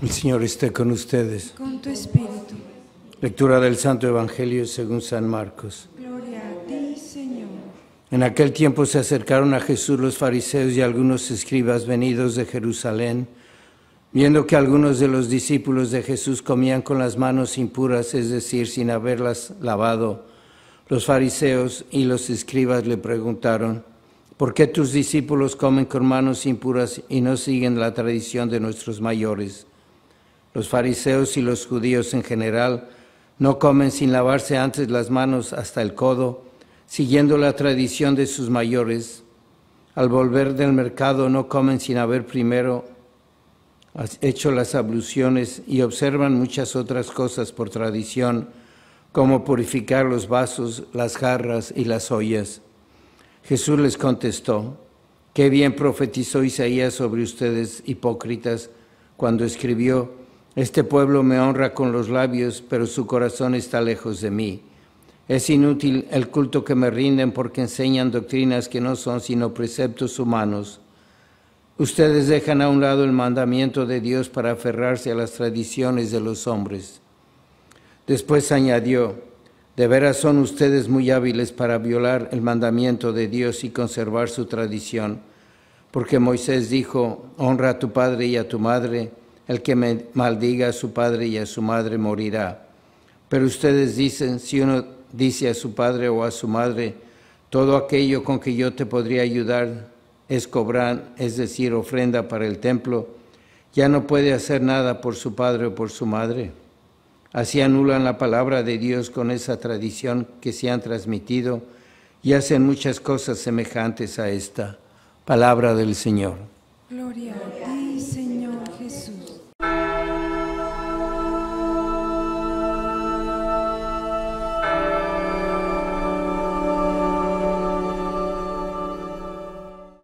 El Señor esté con ustedes. Con tu espíritu. Lectura del Santo Evangelio según San Marcos. Gloria a ti, Señor. En aquel tiempo se acercaron a Jesús los fariseos y algunos escribas venidos de Jerusalén, viendo que algunos de los discípulos de Jesús comían con las manos impuras, es decir, sin haberlas lavado. Los fariseos y los escribas le preguntaron, ¿por qué tus discípulos comen con manos impuras y no siguen la tradición de nuestros mayores? Los fariseos y los judíos en general no comen sin lavarse antes las manos hasta el codo, siguiendo la tradición de sus mayores. Al volver del mercado no comen sin haber primero hecho las abluciones y observan muchas otras cosas por tradición, como purificar los vasos, las jarras y las ollas. Jesús les contestó, Qué bien profetizó Isaías sobre ustedes, hipócritas, cuando escribió, este pueblo me honra con los labios, pero su corazón está lejos de mí. Es inútil el culto que me rinden porque enseñan doctrinas que no son sino preceptos humanos. Ustedes dejan a un lado el mandamiento de Dios para aferrarse a las tradiciones de los hombres. Después añadió, de veras son ustedes muy hábiles para violar el mandamiento de Dios y conservar su tradición, porque Moisés dijo, honra a tu padre y a tu madre, el que me maldiga a su padre y a su madre morirá. Pero ustedes dicen, si uno dice a su padre o a su madre, todo aquello con que yo te podría ayudar es cobrar, es decir, ofrenda para el templo, ya no puede hacer nada por su padre o por su madre. Así anulan la palabra de Dios con esa tradición que se han transmitido y hacen muchas cosas semejantes a esta. Palabra del Señor. Gloria a ti, Señor Jesús.